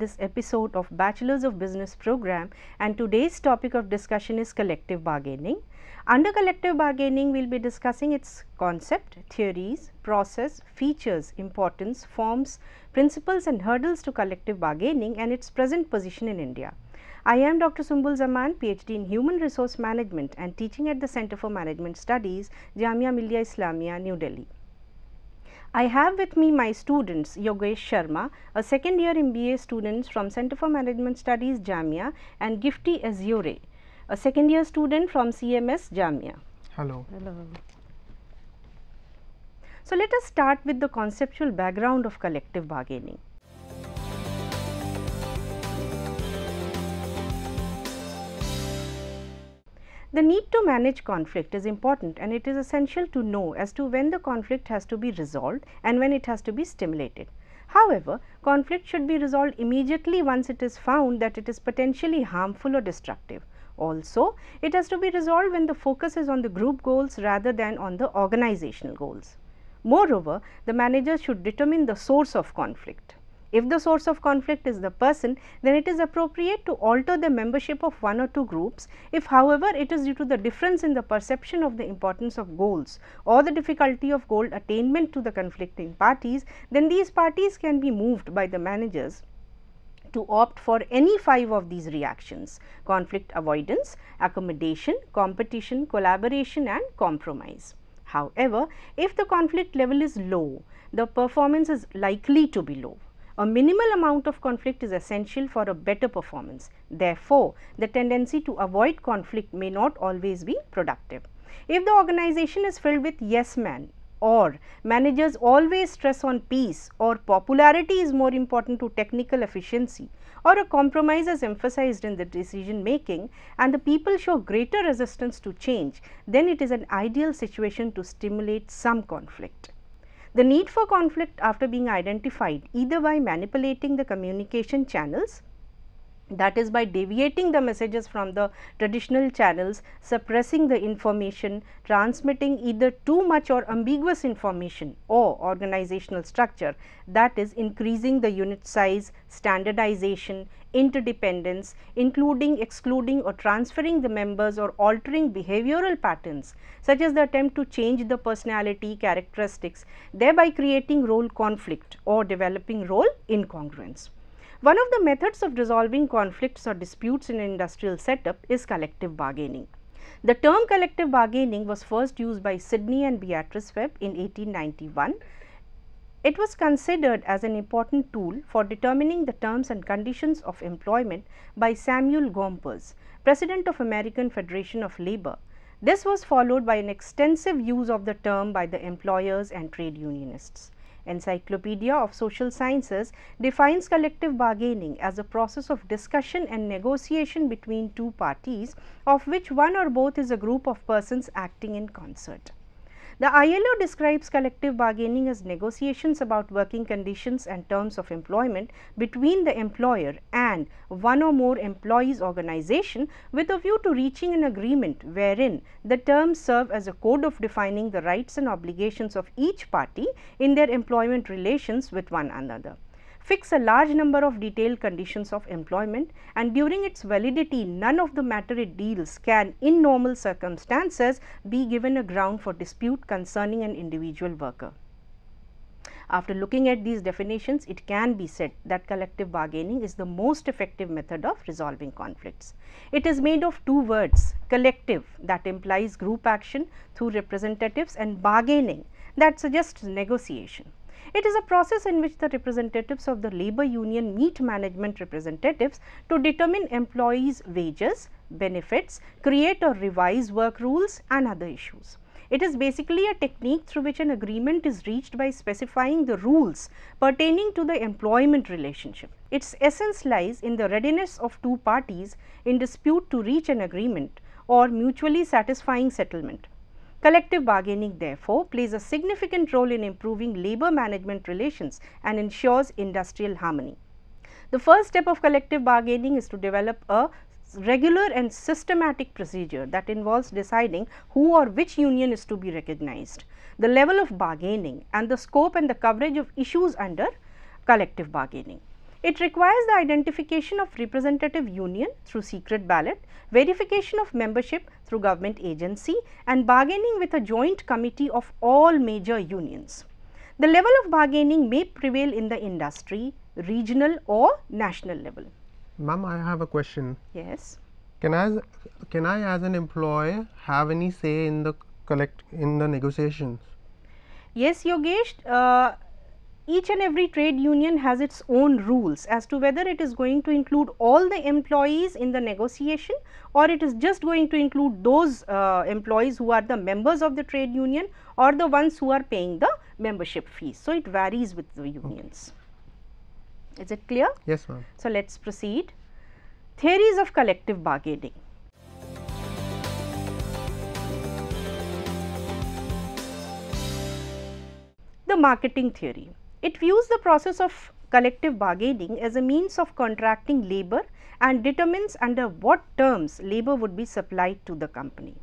this episode of Bachelors of Business program and today's topic of discussion is collective bargaining. Under collective bargaining, we will be discussing its concept, theories, process, features, importance, forms, principles and hurdles to collective bargaining and its present position in India. I am Dr. Sumbul Zaman, PhD in Human Resource Management and teaching at the Center for Management Studies, Jamia Millia Islamia, New Delhi. I have with me my students Yogesh Sharma, a second year MBA student from Center for Management Studies Jamia and Gifty Azure, a second year student from CMS Jamia. Hello. Hello. So, let us start with the conceptual background of collective bargaining. The need to manage conflict is important and it is essential to know as to when the conflict has to be resolved and when it has to be stimulated. However, conflict should be resolved immediately once it is found that it is potentially harmful or destructive. Also, it has to be resolved when the focus is on the group goals rather than on the organizational goals. Moreover, the manager should determine the source of conflict. If the source of conflict is the person, then it is appropriate to alter the membership of one or two groups. If however, it is due to the difference in the perception of the importance of goals or the difficulty of goal attainment to the conflicting parties, then these parties can be moved by the managers to opt for any five of these reactions conflict avoidance, accommodation, competition, collaboration and compromise. However, if the conflict level is low, the performance is likely to be low. A minimal amount of conflict is essential for a better performance. Therefore, the tendency to avoid conflict may not always be productive. If the organization is filled with yes men or managers always stress on peace or popularity is more important to technical efficiency or a compromise is emphasized in the decision making and the people show greater resistance to change, then it is an ideal situation to stimulate some conflict. The need for conflict after being identified either by manipulating the communication channels that is by deviating the messages from the traditional channels, suppressing the information, transmitting either too much or ambiguous information or organizational structure that is increasing the unit size, standardization, interdependence, including, excluding or transferring the members or altering behavioral patterns such as the attempt to change the personality characteristics, thereby creating role conflict or developing role incongruence. One of the methods of resolving conflicts or disputes in an industrial setup is collective bargaining. The term collective bargaining was first used by Sidney and Beatrice Webb in 1891. It was considered as an important tool for determining the terms and conditions of employment by Samuel Gompers, President of American Federation of Labor. This was followed by an extensive use of the term by the employers and trade unionists. Encyclopedia of Social Sciences defines collective bargaining as a process of discussion and negotiation between two parties, of which one or both is a group of persons acting in concert. The ILO describes collective bargaining as negotiations about working conditions and terms of employment between the employer and one or more employees organization with a view to reaching an agreement wherein the terms serve as a code of defining the rights and obligations of each party in their employment relations with one another fix a large number of detailed conditions of employment and during its validity none of the matter it deals can in normal circumstances be given a ground for dispute concerning an individual worker. After looking at these definitions, it can be said that collective bargaining is the most effective method of resolving conflicts. It is made of two words, collective that implies group action through representatives and bargaining that suggests negotiation. It is a process in which the representatives of the labor union meet management representatives to determine employees' wages, benefits, create or revise work rules and other issues. It is basically a technique through which an agreement is reached by specifying the rules pertaining to the employment relationship. Its essence lies in the readiness of two parties in dispute to reach an agreement or mutually satisfying settlement. Collective bargaining therefore plays a significant role in improving labour management relations and ensures industrial harmony. The first step of collective bargaining is to develop a regular and systematic procedure that involves deciding who or which union is to be recognized, the level of bargaining and the scope and the coverage of issues under collective bargaining. It requires the identification of representative union through secret ballot, verification of membership through government agency and bargaining with a joint committee of all major unions. The level of bargaining may prevail in the industry, regional or national level. Ma'am, I have a question. Yes. Can I, can I as an employer have any say in the collect in the negotiations? Yes, Yogesh, uh, each and every trade union has its own rules as to whether it is going to include all the employees in the negotiation or it is just going to include those uh, employees who are the members of the trade union or the ones who are paying the membership fees. So, it varies with the unions. Okay. Is it clear? Yes ma'am. So, let us proceed. Theories of collective bargaining. The marketing theory it views the process of collective bargaining as a means of contracting labor and determines under what terms labor would be supplied to the company.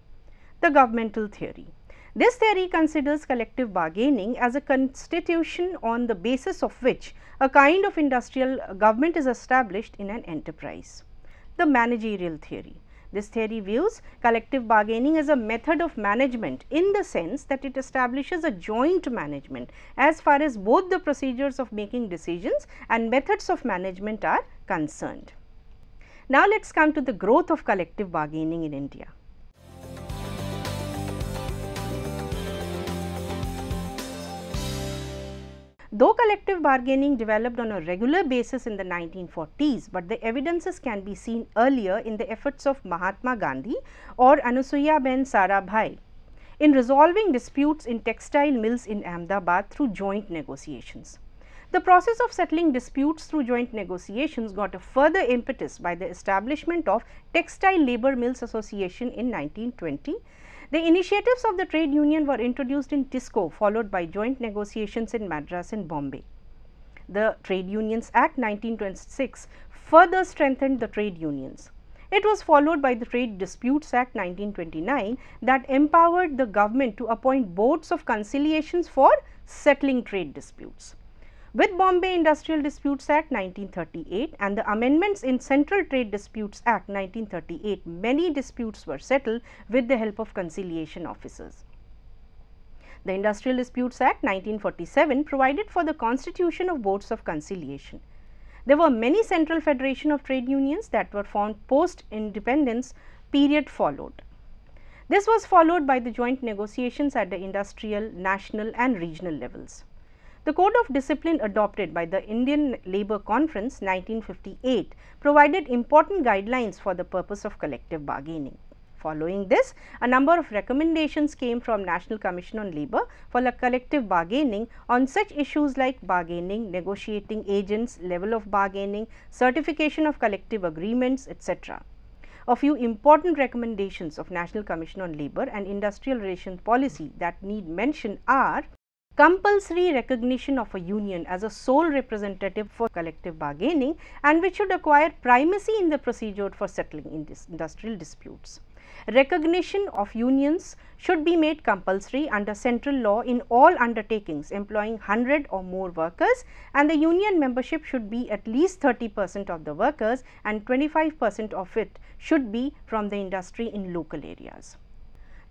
The governmental theory. This theory considers collective bargaining as a constitution on the basis of which a kind of industrial government is established in an enterprise. The managerial theory. This theory views collective bargaining as a method of management in the sense that it establishes a joint management as far as both the procedures of making decisions and methods of management are concerned. Now, let us come to the growth of collective bargaining in India. Though collective bargaining developed on a regular basis in the 1940s, but the evidences can be seen earlier in the efforts of Mahatma Gandhi or Anusuya Ben Sarabhai in resolving disputes in textile mills in Ahmedabad through joint negotiations. The process of settling disputes through joint negotiations got a further impetus by the establishment of Textile Labour Mills Association in 1920 the initiatives of the trade union were introduced in TISCO followed by joint negotiations in Madras and Bombay. The Trade Unions Act 1926 further strengthened the trade unions. It was followed by the Trade Disputes Act 1929 that empowered the government to appoint boards of conciliations for settling trade disputes with Bombay Industrial Disputes Act 1938 and the amendments in Central Trade Disputes Act 1938, many disputes were settled with the help of conciliation officers. The Industrial Disputes Act 1947 provided for the constitution of boards of conciliation. There were many central federation of trade unions that were formed post independence period followed. This was followed by the joint negotiations at the industrial, national and regional levels. The code of discipline adopted by the Indian Labour Conference 1958 provided important guidelines for the purpose of collective bargaining. Following this, a number of recommendations came from National Commission on Labour for collective bargaining on such issues like bargaining, negotiating agents, level of bargaining, certification of collective agreements, etc. A few important recommendations of National Commission on Labour and Industrial Relations Policy that need mention are compulsory recognition of a union as a sole representative for collective bargaining and which should acquire primacy in the procedure for settling in industrial disputes. Recognition of unions should be made compulsory under central law in all undertakings employing 100 or more workers and the union membership should be at least 30 percent of the workers and 25 percent of it should be from the industry in local areas.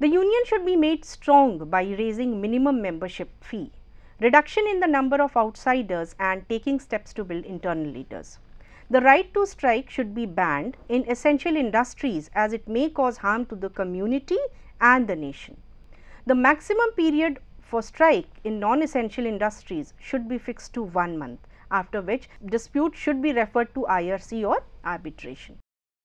The union should be made strong by raising minimum membership fee, reduction in the number of outsiders and taking steps to build internal leaders. The right to strike should be banned in essential industries as it may cause harm to the community and the nation. The maximum period for strike in non-essential industries should be fixed to one month, after which dispute should be referred to IRC or arbitration.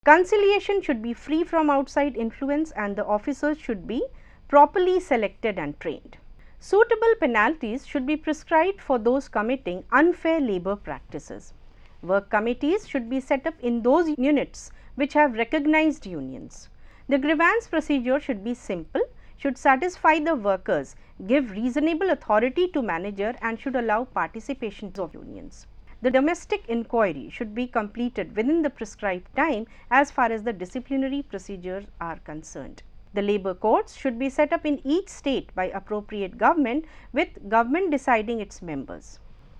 Conciliation should be free from outside influence and the officers should be properly selected and trained. Suitable penalties should be prescribed for those committing unfair labor practices. Work committees should be set up in those units which have recognized unions. The grievance procedure should be simple, should satisfy the workers, give reasonable authority to manager and should allow participation of unions. The domestic inquiry should be completed within the prescribed time as far as the disciplinary procedures are concerned. The labour courts should be set up in each state by appropriate government with government deciding its members.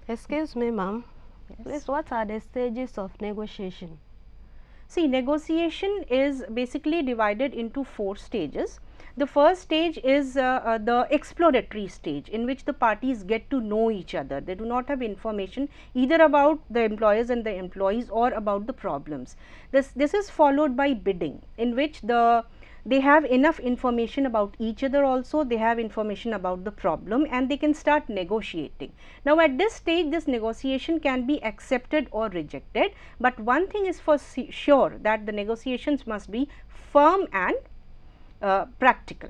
Excuse me ma'am, yes. please what are the stages of negotiation? See negotiation is basically divided into four stages. The first stage is uh, uh, the exploratory stage in which the parties get to know each other. They do not have information either about the employers and the employees or about the problems. This, this is followed by bidding in which the they have enough information about each other also they have information about the problem and they can start negotiating. Now at this stage this negotiation can be accepted or rejected but one thing is for sure that the negotiations must be firm and uh, practical.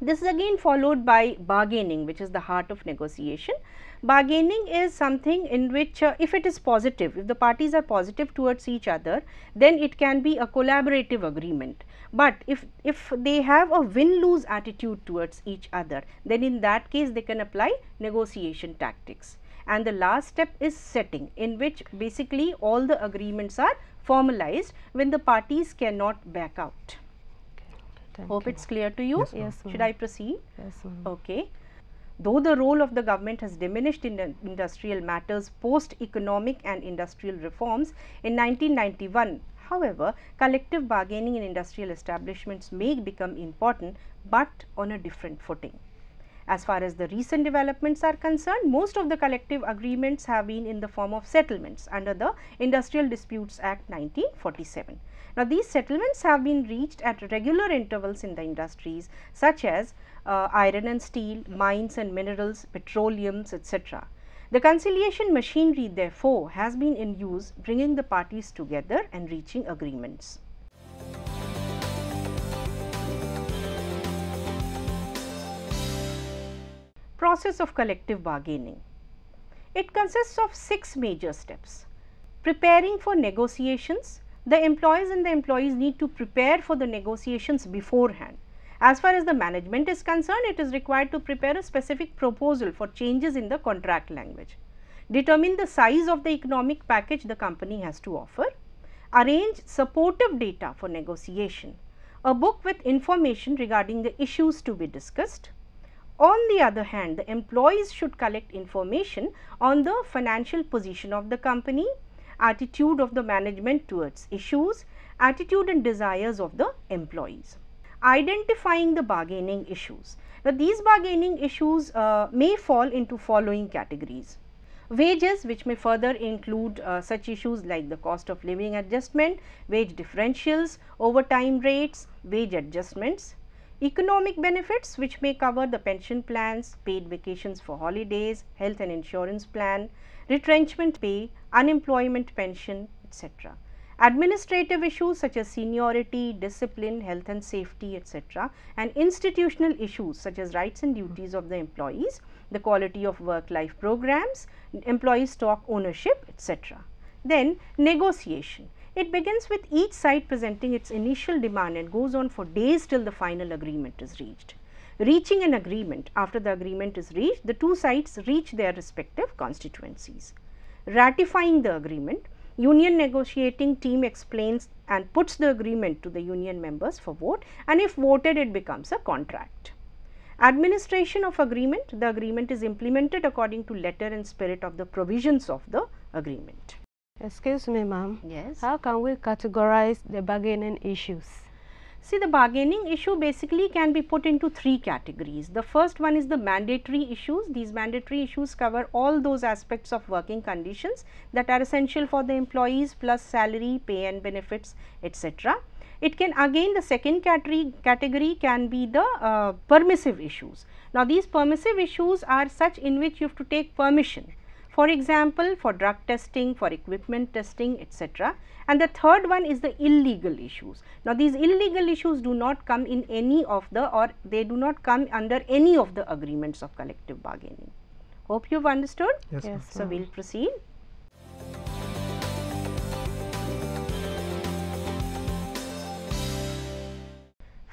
This is again followed by bargaining which is the heart of negotiation. Bargaining is something in which uh, if it is positive, if the parties are positive towards each other, then it can be a collaborative agreement. But if, if they have a win-lose attitude towards each other, then in that case they can apply negotiation tactics. And the last step is setting in which basically all the agreements are formalized when the parties cannot back out. Thank Hope you. it's clear to you. Yes, yes Should I proceed? Yes, Okay. Though the role of the government has diminished in industrial matters post economic and industrial reforms in 1991, however, collective bargaining in industrial establishments may become important but on a different footing. As far as the recent developments are concerned, most of the collective agreements have been in the form of settlements under the Industrial Disputes Act 1947. Now, these settlements have been reached at regular intervals in the industries such as uh, iron and steel, mines and minerals, petroleums, etc. The conciliation machinery therefore has been in use bringing the parties together and reaching agreements. process of collective bargaining. It consists of six major steps. Preparing for negotiations, the employers and the employees need to prepare for the negotiations beforehand. As far as the management is concerned, it is required to prepare a specific proposal for changes in the contract language. Determine the size of the economic package the company has to offer. Arrange supportive data for negotiation. A book with information regarding the issues to be discussed. On the other hand, the employees should collect information on the financial position of the company, attitude of the management towards issues, attitude and desires of the employees. Identifying the bargaining issues. Now, these bargaining issues uh, may fall into following categories. Wages which may further include uh, such issues like the cost of living adjustment, wage differentials, overtime rates, wage adjustments, economic benefits which may cover the pension plans, paid vacations for holidays, health and insurance plan, retrenchment pay, unemployment pension, etc. Administrative issues such as seniority, discipline, health and safety, etc. and institutional issues such as rights and duties of the employees, the quality of work-life programs, employee stock ownership, etc. Then negotiation. It begins with each side presenting its initial demand and goes on for days till the final agreement is reached. Reaching an agreement, after the agreement is reached, the two sides reach their respective constituencies. Ratifying the agreement, union negotiating team explains and puts the agreement to the union members for vote and if voted it becomes a contract. Administration of agreement, the agreement is implemented according to letter and spirit of the provisions of the agreement. Excuse me, ma'am. Yes. How can we categorize the bargaining issues? See, the bargaining issue basically can be put into three categories. The first one is the mandatory issues. These mandatory issues cover all those aspects of working conditions that are essential for the employees plus salary, pay and benefits, etc. It can again the second category, category can be the uh, permissive issues. Now, these permissive issues are such in which you have to take permission for example, for drug testing, for equipment testing etc. And the third one is the illegal issues. Now, these illegal issues do not come in any of the or they do not come under any of the agreements of collective bargaining. Hope you have understood? Yes. yes so, we will proceed.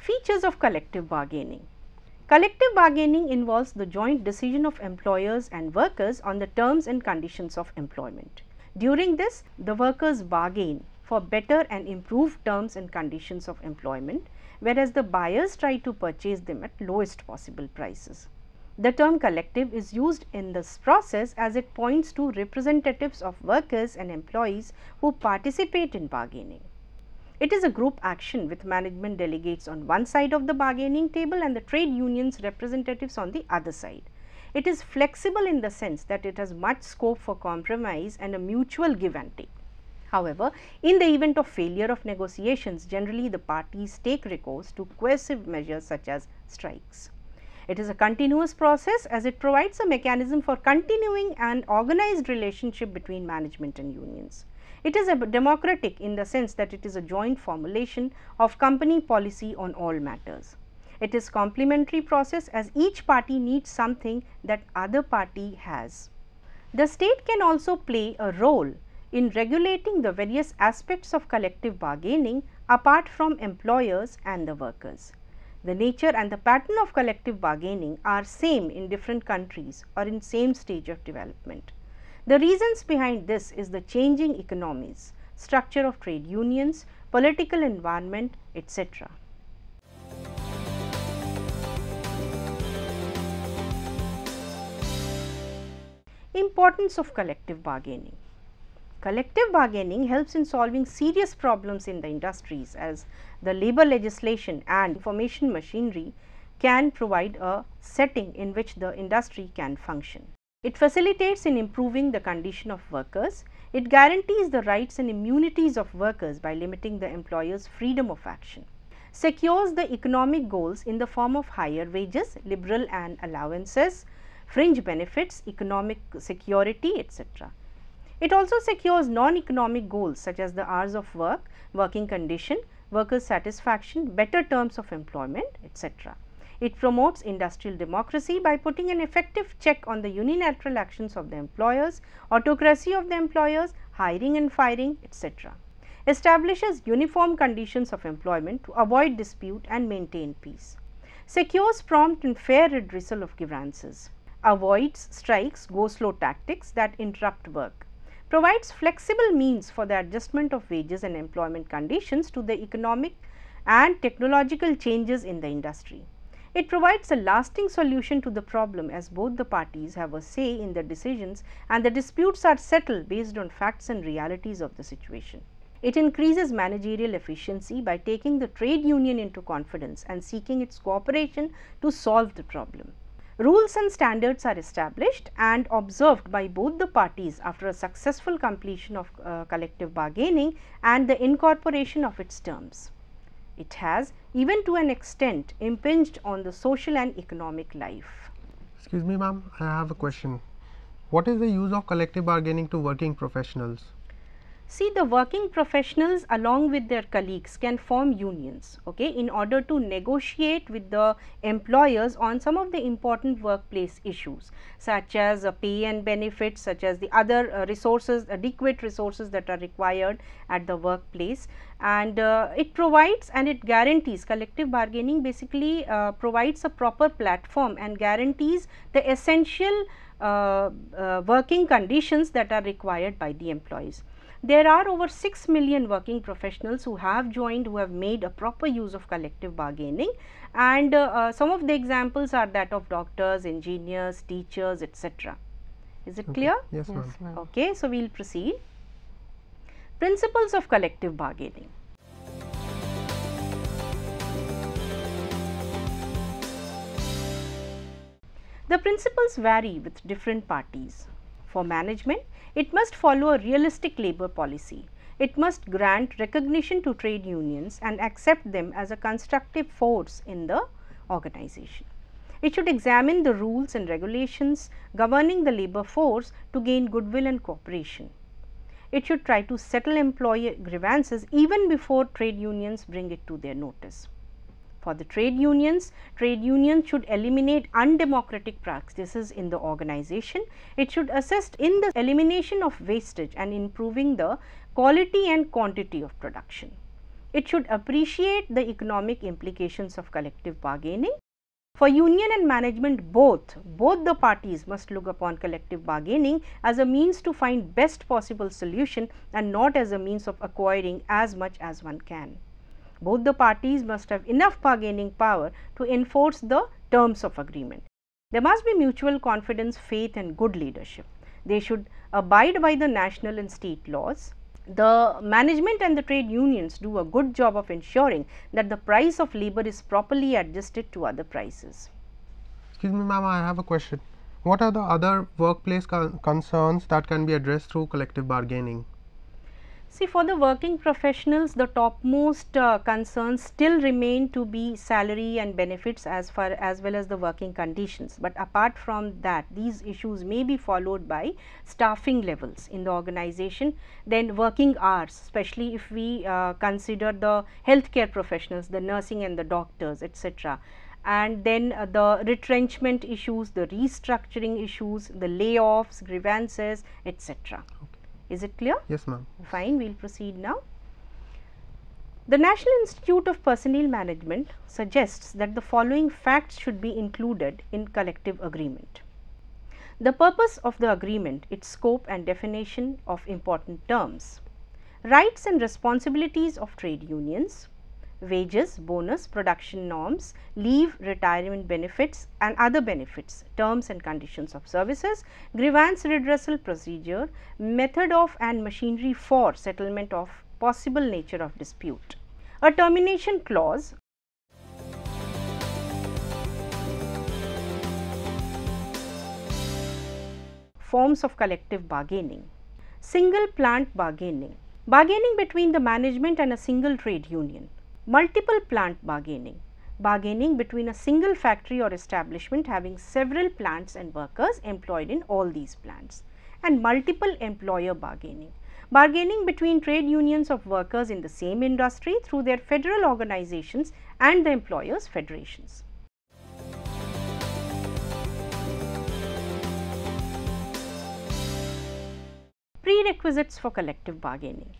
Features of collective bargaining. Collective bargaining involves the joint decision of employers and workers on the terms and conditions of employment. During this, the workers bargain for better and improved terms and conditions of employment, whereas the buyers try to purchase them at lowest possible prices. The term collective is used in this process as it points to representatives of workers and employees who participate in bargaining. It is a group action with management delegates on one side of the bargaining table and the trade unions representatives on the other side. It is flexible in the sense that it has much scope for compromise and a mutual give and take. However, in the event of failure of negotiations, generally the parties take recourse to coercive measures such as strikes. It is a continuous process as it provides a mechanism for continuing an organized relationship between management and unions. It is democratic in the sense that it is a joint formulation of company policy on all matters. It is complementary process as each party needs something that other party has. The state can also play a role in regulating the various aspects of collective bargaining apart from employers and the workers. The nature and the pattern of collective bargaining are same in different countries or in same stage of development. The reasons behind this is the changing economies, structure of trade unions, political environment, etc. Importance of collective bargaining. Collective bargaining helps in solving serious problems in the industries as the labor legislation and information machinery can provide a setting in which the industry can function. It facilitates in improving the condition of workers. It guarantees the rights and immunities of workers by limiting the employer's freedom of action. Secures the economic goals in the form of higher wages, liberal and allowances, fringe benefits, economic security, etc. It also secures non-economic goals such as the hours of work, working condition, workers' satisfaction, better terms of employment, etc. It promotes industrial democracy by putting an effective check on the unilateral actions of the employers, autocracy of the employers, hiring and firing, etc. Establishes uniform conditions of employment to avoid dispute and maintain peace. Secures prompt and fair redressal of grievances. Avoids strikes, go slow tactics that interrupt work provides flexible means for the adjustment of wages and employment conditions to the economic and technological changes in the industry. It provides a lasting solution to the problem as both the parties have a say in the decisions and the disputes are settled based on facts and realities of the situation. It increases managerial efficiency by taking the trade union into confidence and seeking its cooperation to solve the problem. Rules and standards are established and observed by both the parties after a successful completion of uh, collective bargaining and the incorporation of its terms. It has even to an extent impinged on the social and economic life. Excuse me ma'am, I have a question. What is the use of collective bargaining to working professionals? See the working professionals along with their colleagues can form unions okay, in order to negotiate with the employers on some of the important workplace issues such as uh, pay and benefits, such as the other uh, resources, adequate resources that are required at the workplace and uh, it provides and it guarantees collective bargaining basically uh, provides a proper platform and guarantees the essential uh, uh, working conditions that are required by the employees. There are over 6 million working professionals who have joined, who have made a proper use of collective bargaining and uh, uh, some of the examples are that of doctors, engineers, teachers, etc. Is it okay. clear? Yes, yes ma'am. Okay, so we will proceed. Principles of collective bargaining. The principles vary with different parties. For management, it must follow a realistic labor policy. It must grant recognition to trade unions and accept them as a constructive force in the organization. It should examine the rules and regulations governing the labor force to gain goodwill and cooperation. It should try to settle employee grievances even before trade unions bring it to their notice. For the trade unions, trade unions should eliminate undemocratic practices in the organization. It should assist in the elimination of wastage and improving the quality and quantity of production. It should appreciate the economic implications of collective bargaining. For union and management both, both the parties must look upon collective bargaining as a means to find best possible solution and not as a means of acquiring as much as one can both the parties must have enough bargaining power to enforce the terms of agreement. There must be mutual confidence, faith and good leadership. They should abide by the national and state laws. The management and the trade unions do a good job of ensuring that the price of labor is properly adjusted to other prices. Excuse me ma'am, I have a question. What are the other workplace con concerns that can be addressed through collective bargaining? See for the working professionals the topmost uh, concerns still remain to be salary and benefits as far as well as the working conditions. But apart from that these issues may be followed by staffing levels in the organization then working hours especially if we uh, consider the healthcare professionals the nursing and the doctors etc and then uh, the retrenchment issues, the restructuring issues, the layoffs, grievances, etc. Is it clear? Yes ma'am. Fine, we will proceed now. The National Institute of Personnel Management suggests that the following facts should be included in collective agreement. The purpose of the agreement, its scope and definition of important terms, rights and responsibilities of trade unions, wages, bonus, production norms, leave, retirement benefits and other benefits, terms and conditions of services, grievance redressal procedure, method of and machinery for settlement of possible nature of dispute. A termination clause forms of collective bargaining. Single plant bargaining, bargaining between the management and a single trade union multiple plant bargaining, bargaining between a single factory or establishment having several plants and workers employed in all these plants and multiple employer bargaining, bargaining between trade unions of workers in the same industry through their federal organizations and the employers federations. Prerequisites for collective bargaining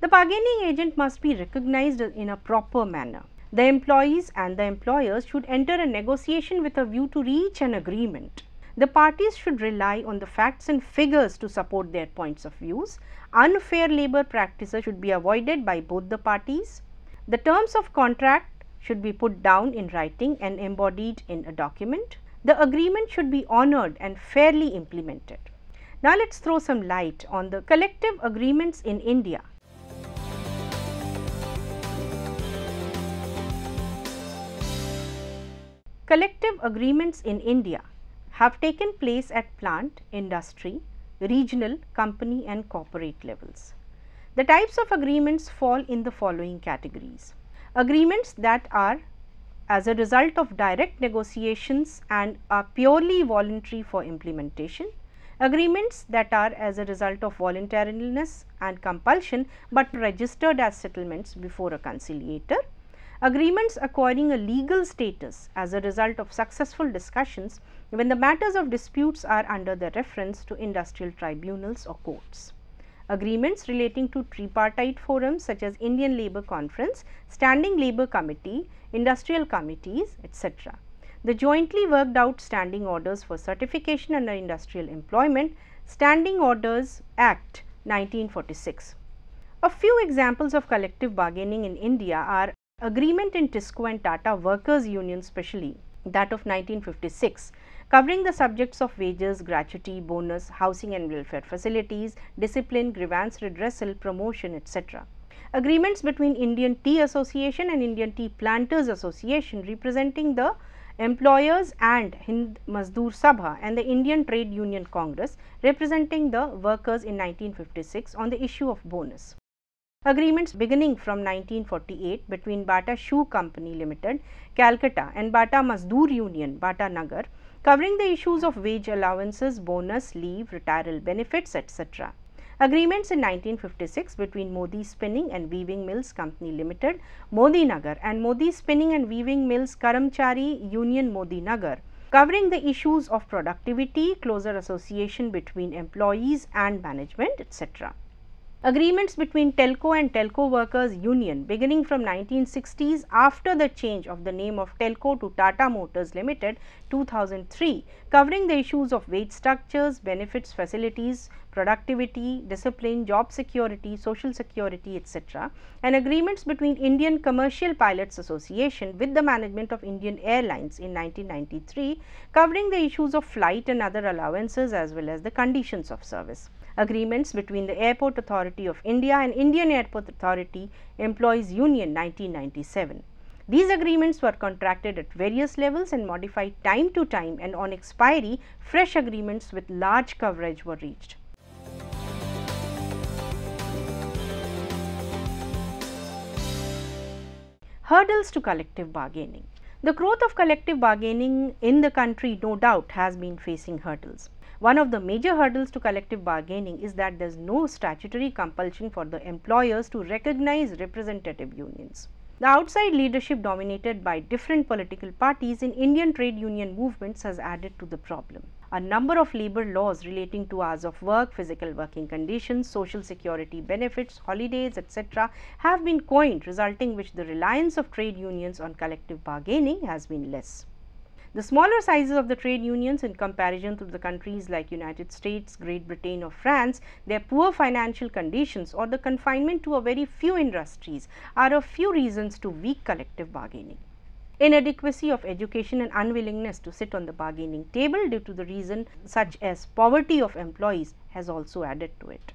the bargaining agent must be recognized in a proper manner. The employees and the employers should enter a negotiation with a view to reach an agreement. The parties should rely on the facts and figures to support their points of views. Unfair labor practices should be avoided by both the parties. The terms of contract should be put down in writing and embodied in a document. The agreement should be honored and fairly implemented. Now, let us throw some light on the collective agreements in India Collective agreements in India have taken place at plant, industry, regional, company and corporate levels. The types of agreements fall in the following categories. Agreements that are as a result of direct negotiations and are purely voluntary for implementation. Agreements that are as a result of voluntariness and compulsion, but registered as settlements before a conciliator Agreements acquiring a legal status as a result of successful discussions when the matters of disputes are under the reference to industrial tribunals or courts. Agreements relating to tripartite forums such as Indian Labour Conference, Standing Labour Committee, Industrial Committees, etc. The jointly worked out standing orders for certification under industrial employment, Standing Orders Act 1946. A few examples of collective bargaining in India are agreement in TISCO and Tata Workers Union specially, that of 1956, covering the subjects of wages, gratuity, bonus, housing and welfare facilities, discipline, grievance redressal, promotion, etc. Agreements between Indian Tea Association and Indian Tea Planters Association representing the employers and Hind Mazdoor Sabha and the Indian Trade Union Congress representing the workers in 1956 on the issue of bonus. Agreements beginning from 1948 between Bata Shoe Company Limited, Calcutta and Bata Mazdoor Union, Bata Nagar, covering the issues of wage allowances, bonus, leave, retiral benefits, etc. Agreements in 1956 between Modi Spinning and Weaving Mills Company Limited, Modi Nagar and Modi Spinning and Weaving Mills Karamchari Union Modi Nagar, covering the issues of productivity, closer association between employees and management, etc. Agreements between telco and telco workers union beginning from 1960s after the change of the name of telco to Tata Motors Limited 2003 covering the issues of wage structures, benefits, facilities, productivity, discipline, job security, social security etc. and agreements between Indian Commercial Pilots Association with the management of Indian Airlines in 1993 covering the issues of flight and other allowances as well as the conditions of service agreements between the Airport Authority of India and Indian Airport Authority Employees Union 1997. These agreements were contracted at various levels and modified time to time and on expiry fresh agreements with large coverage were reached. Hurdles to collective bargaining. The growth of collective bargaining in the country no doubt has been facing hurdles. One of the major hurdles to collective bargaining is that there is no statutory compulsion for the employers to recognize representative unions. The outside leadership dominated by different political parties in Indian trade union movements has added to the problem. A number of labor laws relating to hours of work, physical working conditions, social security benefits, holidays, etc. have been coined resulting which the reliance of trade unions on collective bargaining has been less. The smaller sizes of the trade unions in comparison to the countries like United States, Great Britain or France, their poor financial conditions or the confinement to a very few industries are a few reasons to weak collective bargaining. Inadequacy of education and unwillingness to sit on the bargaining table due to the reason such as poverty of employees has also added to it.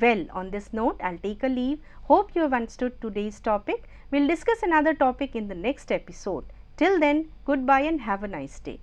Well, on this note, I will take a leave. Hope you have understood today's topic. We will discuss another topic in the next episode. Till then, goodbye and have a nice day.